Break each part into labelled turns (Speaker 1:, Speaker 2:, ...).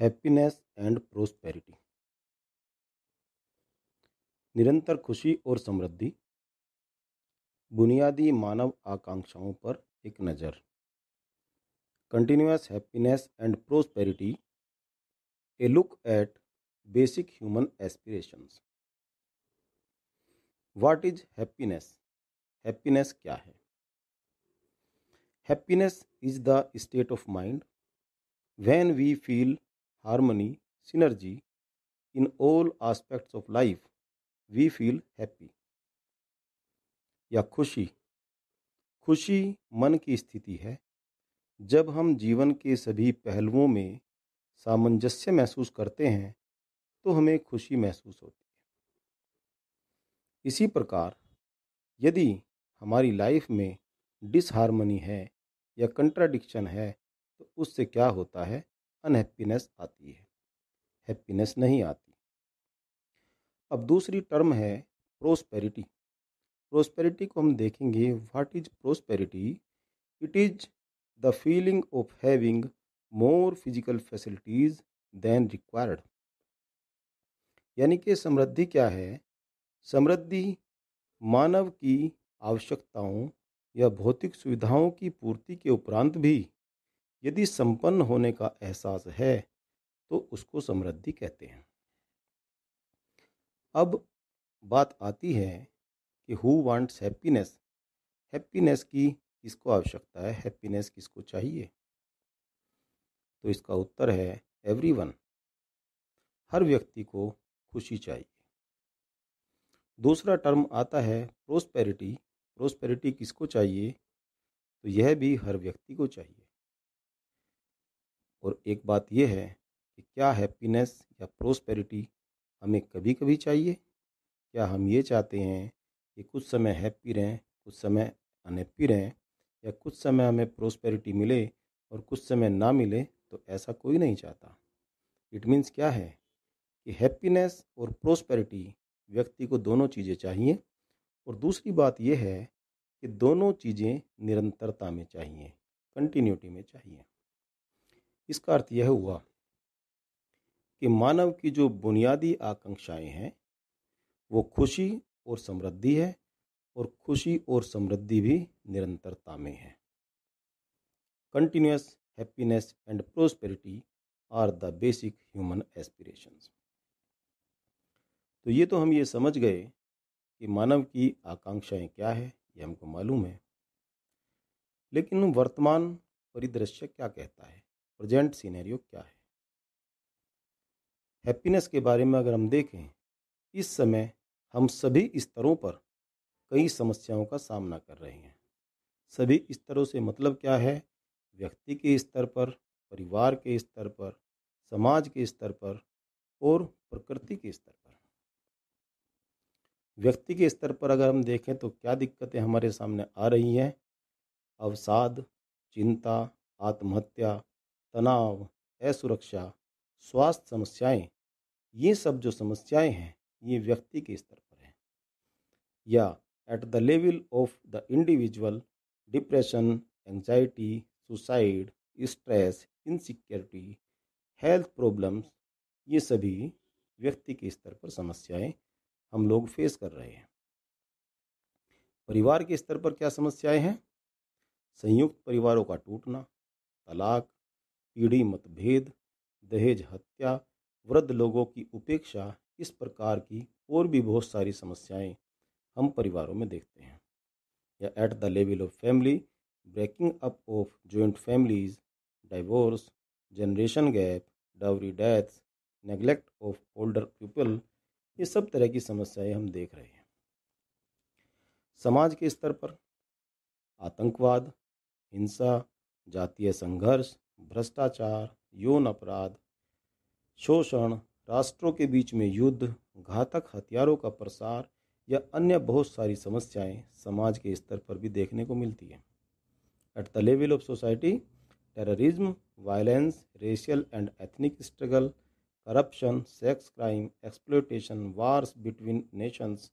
Speaker 1: Happiness and prosperity निरंतर खुशी और समृद्धि बुनियादी मानव आकांक्षाओं पर एक नज़र continuous happiness and prosperity a look at basic human aspirations what is happiness happiness क्या है happiness is the state of mind when we feel harmony, synergy in all aspects of life, we feel happy. या खुशी खुशी मन की स्थिति है जब हम जीवन के सभी पहलुओं में सामंजस्य महसूस करते हैं तो हमें खुशी महसूस होती है इसी प्रकार यदि हमारी लाइफ में डिसहारमोनी है या कंट्राडिक्शन है तो उससे क्या होता है अनहैप्पीनेस आती है हैप्पीनेस नहीं आती अब दूसरी टर्म है प्रोस्पेरिटी प्रोस्पेरिटी को हम देखेंगे what is prosperity it is the feeling of having more physical facilities then required यानी कि समृद्धि क्या है समृद्धि मानव की आवश्यकताओं या भौतिक सुविधाओं की पूर्ति के उपरांत भी यदि संपन्न होने का एहसास है तो उसको समृद्धि कहते हैं अब बात आती है कि हु वांट्स हैप्पीनेस हैप्पीनेस की किसको आवश्यकता है हैप्पीनेस किसको चाहिए तो इसका उत्तर है एवरीवन हर व्यक्ति को खुशी चाहिए दूसरा टर्म आता है प्रोस्पेरिटी प्रोस्पेरिटी किसको चाहिए तो यह भी हर व्यक्ति को चाहिए और एक बात यह है कि क्या हैप्पीनेस या प्रोस्पेरिटी हमें कभी कभी चाहिए क्या हम ये चाहते हैं कि कुछ समय हैप्पी रहें कुछ समय अनहैप्पी रहें या कुछ समय हमें प्रोस्पेरिटी मिले और कुछ समय ना मिले तो ऐसा कोई नहीं चाहता इट मीन्स क्या है कि हैप्पीनेस और प्रोस्पेरिटी व्यक्ति को दोनों चीज़ें चाहिए और दूसरी बात यह है कि दोनों चीज़ें निरंतरता में चाहिए कंटिन्यूटी में चाहिए इसका अर्थ यह हुआ कि मानव की जो बुनियादी आकांक्षाएं हैं वो खुशी और समृद्धि है और खुशी और समृद्धि भी निरंतरता में है continuous happiness and prosperity are the basic human aspirations तो ये तो हम ये समझ गए कि मानव की आकांक्षाएं क्या है ये हमको मालूम है लेकिन वर्तमान परिदृश्य क्या कहता है प्रेजेंट सीनेरियो क्या है हैप्पीनेस के बारे में अगर हम देखें इस समय हम सभी स्तरों पर कई समस्याओं का सामना कर रहे हैं सभी स्तरों से मतलब क्या है व्यक्ति के स्तर पर परिवार के स्तर पर समाज के स्तर पर और प्रकृति के स्तर पर व्यक्ति के स्तर पर अगर हम देखें तो क्या दिक्कतें हमारे सामने आ रही हैं अवसाद चिंता आत्महत्या तनाव असुरक्षा स्वास्थ्य समस्याएं ये सब जो समस्याएं हैं ये व्यक्ति के स्तर पर हैं या at the level of the individual depression anxiety suicide stress insecurity health problems ये सभी व्यक्ति के स्तर पर समस्याएं हम लोग फेस कर रहे हैं परिवार के स्तर पर क्या समस्याएं हैं संयुक्त परिवारों का टूटना तलाक पीढ़ी मतभेद दहेज हत्या वृद्ध लोगों की उपेक्षा इस प्रकार की और भी बहुत सारी समस्याएं हम परिवारों में देखते हैं या at the level of family breaking up of joint families divorce generation gap dowry deaths neglect of older people ये सब तरह की समस्याएं हम देख रहे हैं समाज के स्तर पर आतंकवाद हिंसा जातीय संघर्ष भ्रष्टाचार यौन अपराध शोषण राष्ट्रों के बीच में युद्ध घातक हथियारों का प्रसार या अन्य बहुत सारी समस्याएं समाज के स्तर पर भी देखने को मिलती है at the level of society terrorism violence racial and ethnic struggle corruption sex crime exploitation wars between nations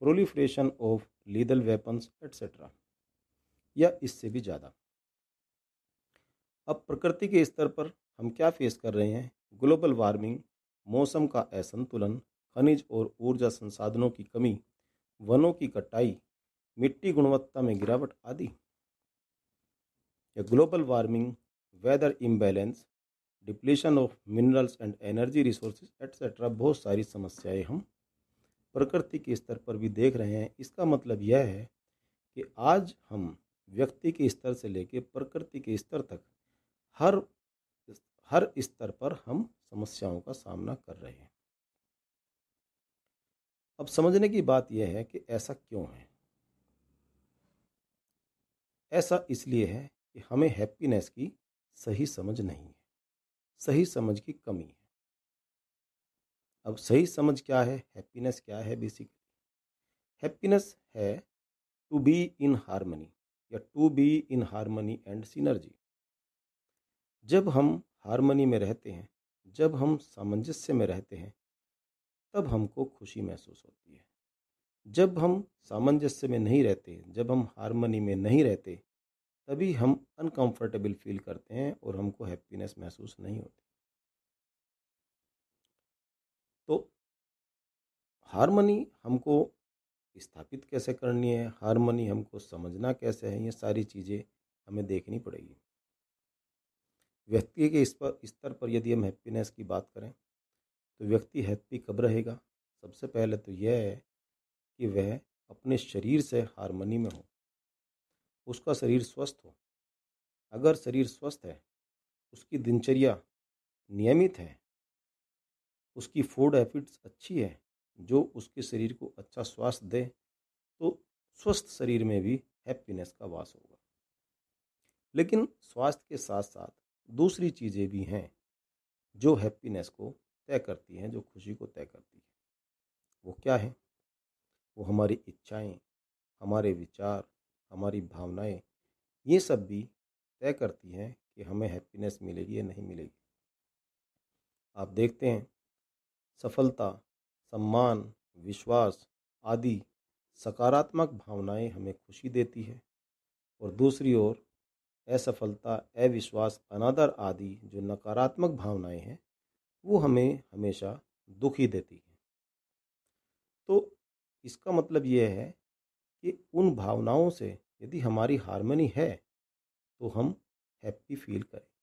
Speaker 1: proliferation of legal weapons etcetera या इससे भी ज़्यादा अब प्रकृति के स्तर पर हम क्या फेस कर रहे हैं ग्लोबल वार्मिंग मौसम का असंतुलन खनिज और ऊर्जा संसाधनों की कमी वनों की कटाई मिट्टी गुणवत्ता में गिरावट आदि या global warming weather imbalance depletion of minerals and energy resources etcetera बहुत सारी समस्याएं हम प्रकृति के स्तर पर भी देख रहे हैं इसका मतलब यह है कि आज हम व्यक्ति के स्तर से लेकर प्रकृति के स्तर तक हर हर स्तर पर हम समस्याओं का सामना कर रहे हैं अब समझने की बात यह है कि ऐसा क्यों है ऐसा इसलिए है कि हमें हैप्पीनेस की सही समझ नहीं है सही समझ की कमी है अब सही समझ क्या है हैप्पीनेस क्या है बेसिकली हैप्पीनेस है टू बी इन हारमनी या to be in harmony and synergy जब हम हारमोनी में रहते हैं जब हम सामंजस्य में रहते हैं तब हमको खुशी महसूस होती है जब हम सामंजस्य में नहीं रहते जब हम हारमोनी में नहीं रहते तभी हम अनकंफर्टेबल फील करते हैं और हमको हैप्पीनेस महसूस नहीं होती तो हारमोनी हमको स्थापित कैसे करनी है हारमोनी हमको समझना कैसे है ये सारी चीज़ें हमें देखनी पड़ेगी व्यक्ति के इस पर स्तर पर यदि हम हैप्पीनेस की बात करें तो व्यक्ति हैप्पी कब रहेगा सबसे पहले तो यह है कि वह अपने शरीर से हारमोनी में हो उसका शरीर स्वस्थ हो अगर शरीर स्वस्थ है उसकी दिनचर्या नियमित है उसकी फूड हैबिट्स अच्छी है जो उसके शरीर को अच्छा स्वास्थ्य दे तो स्वस्थ शरीर में भी हैप्पीनेस का वास होगा लेकिन स्वास्थ्य के साथ साथ दूसरी चीज़ें भी हैं जो हैप्पीनेस को तय करती हैं जो खुशी को तय करती है वो क्या है वो हमारी इच्छाएं हमारे विचार हमारी भावनाएं ये सब भी तय करती हैं कि हमें हैप्पीनेस मिलेगी या नहीं मिलेगी आप देखते हैं सफलता सम्मान विश्वास आदि सकारात्मक भावनाएं हमें खुशी देती है और दूसरी ओर असफलता अविश्वास अनादर आदि जो नकारात्मक भावनाएं हैं वो हमें हमेशा दुखी देती हैं तो इसका मतलब ये है कि उन भावनाओं से यदि हमारी हारमोनी है तो हम हैप्पी फील करेंगे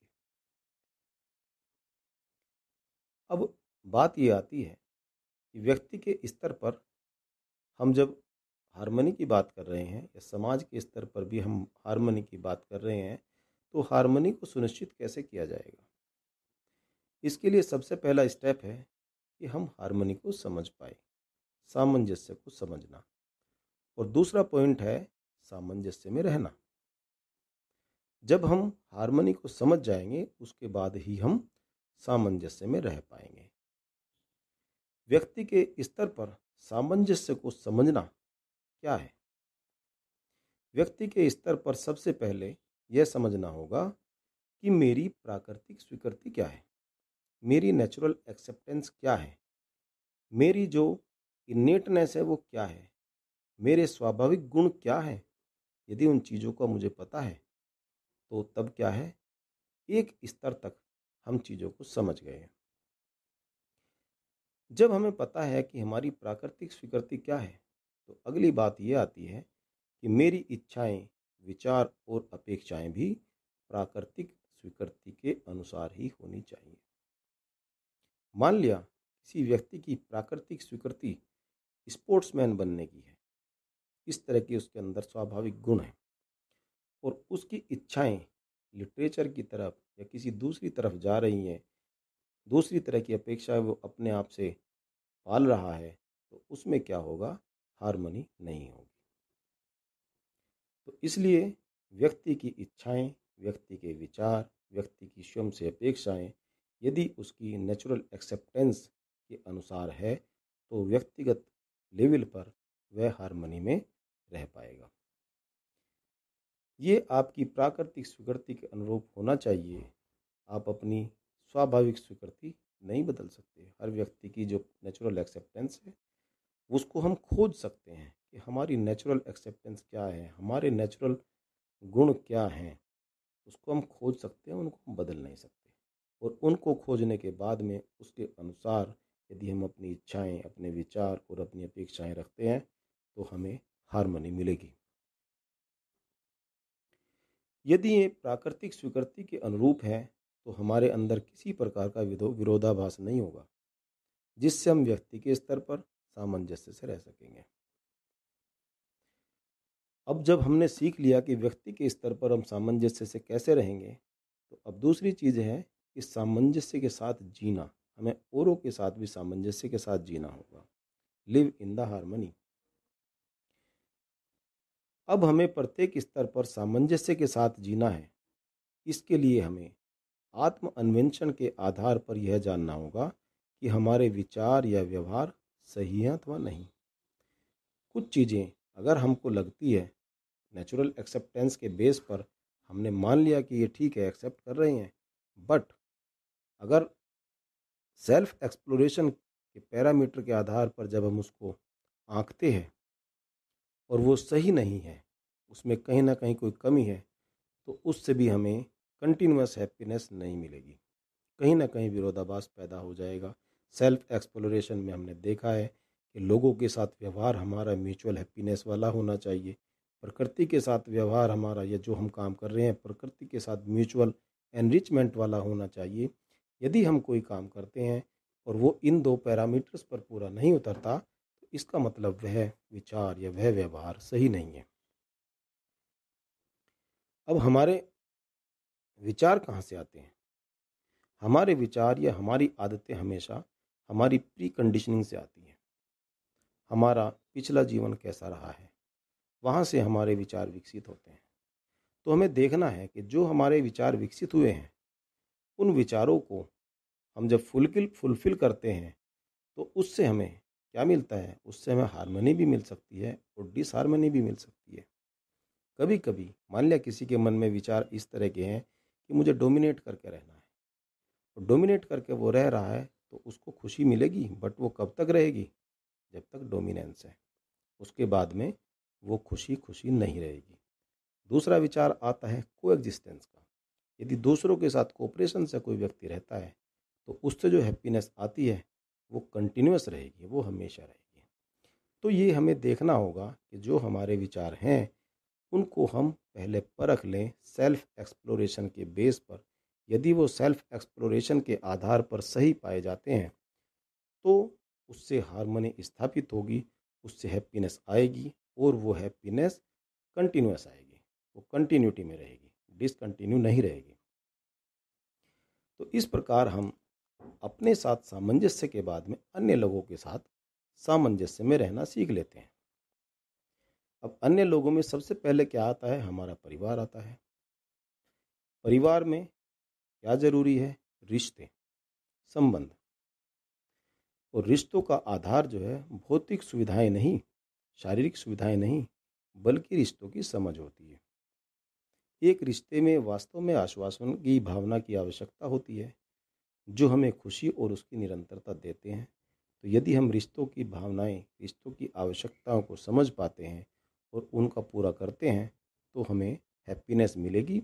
Speaker 1: अब बात ये आती है कि व्यक्ति के स्तर पर हम जब हारमोनी की बात कर रहे हैं या समाज के स्तर पर भी हम हारमोनी की बात कर रहे हैं तो हारमोनी को सुनिश्चित कैसे किया जाएगा इसके लिए सबसे पहला स्टेप है कि हम हारमोनी को समझ पाए सामंजस्य को समझना और दूसरा पॉइंट है सामंजस्य में रहना जब हम हारमोनी को समझ जाएंगे उसके बाद ही हम सामंजस्य में रह पाएंगे व्यक्ति के स्तर पर सामंजस्य को समझना क्या है व्यक्ति के स्तर पर सबसे पहले यह समझना होगा कि मेरी प्राकृतिक स्वीकृति क्या है मेरी नेचुरल एक्सेप्टेंस क्या है मेरी जो इनेटनेस है वो क्या है मेरे स्वाभाविक गुण क्या है यदि उन चीज़ों का मुझे पता है तो तब क्या है एक स्तर तक हम चीज़ों को समझ गए हैं जब हमें पता है कि हमारी प्राकृतिक स्वीकृति क्या है तो अगली बात यह आती है कि मेरी इच्छाएं विचार और अपेक्षाएं भी प्राकृतिक स्वीकृति के अनुसार ही होनी चाहिए मान लिया किसी व्यक्ति की प्राकृतिक स्वीकृति स्पोर्ट्समैन बनने की है इस तरह के उसके अंदर स्वाभाविक गुण हैं और उसकी इच्छाएं लिटरेचर की तरफ या किसी दूसरी तरफ जा रही हैं दूसरी तरह की अपेक्षाएं वो अपने आप से पाल रहा है तो उसमें क्या होगा हारमोनी नहीं होगी तो इसलिए व्यक्ति की इच्छाएं व्यक्ति के विचार व्यक्ति की स्वयं से अपेक्षाएं यदि उसकी नेचुरल एक्सेप्टेंस के अनुसार है तो व्यक्तिगत लेवल पर वह हारमोनी में रह पाएगा ये आपकी प्राकृतिक स्वीकृति के अनुरूप होना चाहिए आप अपनी स्वाभाविक स्वीकृति नहीं बदल सकते हर व्यक्ति की जो नेचुरल एक्सेप्टेंस है उसको हम खोज सकते हैं कि हमारी नेचुरल एक्सेप्टेंस क्या है हमारे नेचुरल गुण क्या हैं उसको हम खोज सकते हैं उनको हम बदल नहीं सकते और उनको खोजने के बाद में उसके अनुसार यदि हम अपनी इच्छाएं अपने विचार और अपनी अपेक्षाएं रखते हैं तो हमें हारमोनी मिलेगी यदि ये प्राकृतिक स्वीकृति के अनुरूप है तो हमारे अंदर किसी प्रकार का विरोधाभास नहीं होगा जिससे हम व्यक्ति के स्तर पर सामंजस्य से रह सकेंगे अब जब हमने सीख लिया कि व्यक्ति के स्तर पर हम सामंजस्य से कैसे रहेंगे तो अब दूसरी चीज़ है कि सामंजस्य के साथ जीना हमें औरों के साथ भी सामंजस्य के साथ जीना होगा लिव इन द हारमनी अब हमें प्रत्येक स्तर पर सामंजस्य के साथ जीना है इसके लिए हमें आत्म अन्वेषण के आधार पर यह जानना होगा कि हमारे विचार या व्यवहार सही है अथवा नहीं कुछ चीज़ें अगर हमको लगती है नेचुरल एक्सेप्टेंस के बेस पर हमने मान लिया कि ये ठीक है एक्सेप्ट कर रहे हैं बट अगर सेल्फ एक्सप्लोरेशन के पैरामीटर के आधार पर जब हम उसको आंकते हैं और वो सही नहीं है उसमें कहीं ना कहीं कोई कमी है तो उससे भी हमें कंटिन्यूस हैप्पीनेस नहीं मिलेगी कहीं ना कहीं विरोधाभास पैदा हो जाएगा सेल्फ एक्सप्लोरेशन में हमने देखा है कि लोगों के साथ व्यवहार हमारा म्यूचुअल हैप्पीनेस वाला होना चाहिए प्रकृति के साथ व्यवहार हमारा या जो हम काम कर रहे हैं प्रकृति के साथ म्यूचुअल एनरिचमेंट वाला होना चाहिए यदि हम कोई काम करते हैं और वो इन दो पैरामीटर्स पर पूरा नहीं उतरता तो इसका मतलब वह विचार या वह व्यवहार सही नहीं है अब हमारे विचार कहाँ से आते हैं हमारे विचार या हमारी आदतें हमेशा हमारी प्री कंडीशनिंग से आती है हमारा पिछला जीवन कैसा रहा है वहाँ से हमारे विचार विकसित होते हैं तो हमें देखना है कि जो हमारे विचार विकसित हुए हैं उन विचारों को हम जब फुलकिल फुलफिल करते हैं तो उससे हमें क्या मिलता है उससे हमें हारमोनी भी मिल सकती है और डिसहारमोनी भी मिल सकती है कभी कभी मान लिया किसी के मन में विचार इस तरह के हैं कि मुझे डोमिनेट करके रहना है और डोमिनेट करके वो रह रहा है तो उसको खुशी मिलेगी बट वो कब तक रहेगी जब तक डोमिनेंस है उसके बाद में वो खुशी खुशी नहीं रहेगी दूसरा विचार आता है को एग्जिस्टेंस का यदि दूसरों के साथ कोऑपरेशन से कोई व्यक्ति रहता है तो उससे जो हैप्पीनेस आती है वो कंटिन्यूस रहेगी वो हमेशा रहेगी तो ये हमें देखना होगा कि जो हमारे विचार हैं उनको हम पहले परख लें सेल्फ एक्सप्लोरेशन के बेस पर यदि वो सेल्फ एक्सप्लोरेशन के आधार पर सही पाए जाते हैं तो उससे हारमोनी स्थापित होगी उससे हैप्पीनेस आएगी और वो हैप्पीनेस कंटिन्यूस आएगी वो कंटिन्यूटी में रहेगी डिसकंटिन्यू नहीं रहेगी तो इस प्रकार हम अपने साथ सामंजस्य के बाद में अन्य लोगों के साथ सामंजस्य में रहना सीख लेते हैं अब अन्य लोगों में सबसे पहले क्या आता है हमारा परिवार आता है परिवार में क्या जरूरी है रिश्ते संबंध और रिश्तों का आधार जो है भौतिक सुविधाएं नहीं शारीरिक सुविधाएं नहीं बल्कि रिश्तों की समझ होती है एक रिश्ते में वास्तव में आश्वासन की भावना की आवश्यकता होती है जो हमें खुशी और उसकी निरंतरता देते हैं तो यदि हम रिश्तों की भावनाएं रिश्तों की आवश्यकताओं को समझ पाते हैं और उनका पूरा करते हैं तो हमें हैप्पीनेस मिलेगी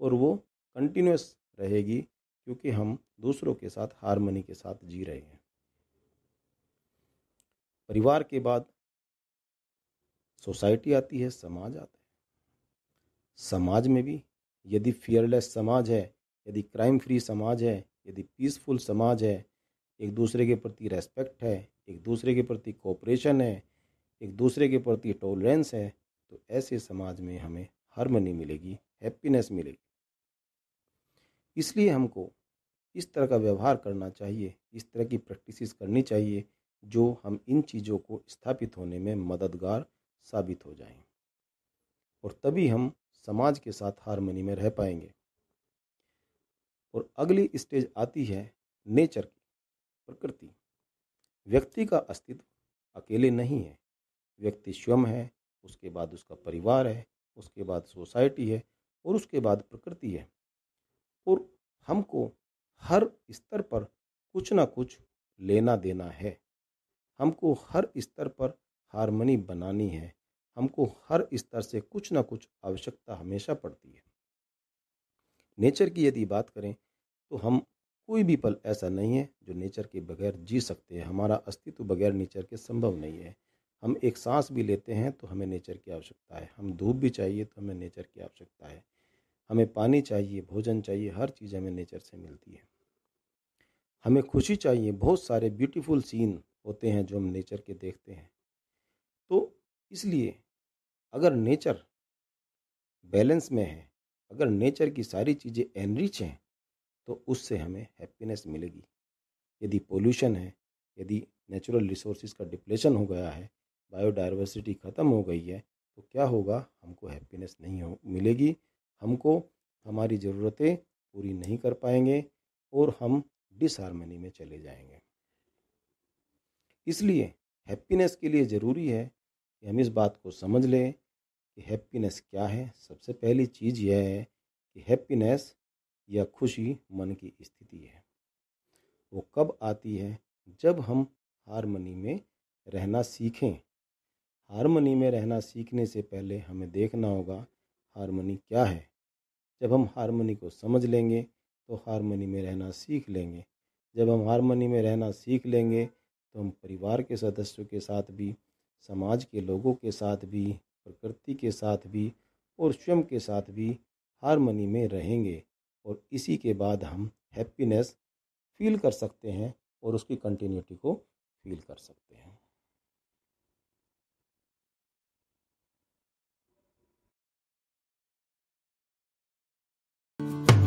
Speaker 1: और वो कंटिन्यूस रहेगी क्योंकि हम दूसरों के साथ हारमोनी के साथ जी रहे हैं परिवार के बाद सोसाइटी आती है समाज आता है समाज में भी यदि फियरलेस समाज है यदि क्राइम फ्री समाज है यदि पीसफुल समाज है एक दूसरे के प्रति रेस्पेक्ट है एक दूसरे के प्रति कोऑपरेशन है एक दूसरे के प्रति टॉलरेंस है तो ऐसे समाज में हमें हारमनी मिलेगी हैप्पीनेस मिलेगी इसलिए हमको इस तरह का व्यवहार करना चाहिए इस तरह की प्रैक्टिस करनी चाहिए जो हम इन चीज़ों को स्थापित होने में मददगार साबित हो जाएं और तभी हम समाज के साथ हारमोनी में रह पाएंगे और अगली स्टेज आती है नेचर की प्रकृति व्यक्ति का अस्तित्व अकेले नहीं है व्यक्ति स्वयं है उसके बाद उसका परिवार है उसके बाद सोसाइटी है और उसके बाद प्रकृति है और हमको हर स्तर पर कुछ ना कुछ लेना देना है हमको हर स्तर पर हारमोनी बनानी है हमको हर स्तर से कुछ ना कुछ आवश्यकता हमेशा पड़ती है नेचर की यदि बात करें तो हम कोई भी पल ऐसा नहीं है जो नेचर के बगैर जी सकते हैं हमारा अस्तित्व बगैर नेचर के संभव नहीं है हम एक सांस भी लेते हैं तो हमें नेचर की आवश्यकता है हम धूप भी चाहिए तो हमें नेचर की आवश्यकता है हमें पानी चाहिए भोजन चाहिए हर चीज़ हमें नेचर से मिलती है हमें खुशी चाहिए बहुत सारे ब्यूटीफुल सीन होते हैं जो हम नेचर के देखते हैं तो इसलिए अगर नेचर बैलेंस में है अगर नेचर की सारी चीज़ें एनरिच हैं तो उससे हमें हैप्पीनेस मिलेगी यदि पोल्यूशन है यदि नेचुरल रिसोर्सिस का डिप्लेशन हो गया है बायोडायवर्सिटी ख़त्म हो गई है तो क्या होगा हमको हैप्पीनेस नहीं हो मिलेगी हमको हमारी ज़रूरतें पूरी नहीं कर पाएंगे और हम डिसहारमनी में चले जाएंगे इसलिए हैप्पीनेस के लिए ज़रूरी है कि हम इस बात को समझ लें कि हैप्पीनेस क्या है सबसे पहली चीज़ यह है कि हैप्पीनेस या खुशी मन की स्थिति है वो कब आती है जब हम हारमनी में रहना सीखें हारमनी में रहना सीखने से पहले हमें देखना होगा हारमोनी क्या है जब हम हारमोनी को समझ लेंगे तो हारमोनी में रहना सीख लेंगे जब हम हारमोनी में रहना सीख लेंगे तो हम परिवार के सदस्यों के साथ भी समाज के लोगों के साथ भी प्रकृति के साथ भी और स्वयं के साथ भी हारमोनी में रहेंगे और इसी के बाद हम हैप्पीनेस फील कर सकते हैं और उसकी कंटिन्यूटी को फील कर सकते हैं you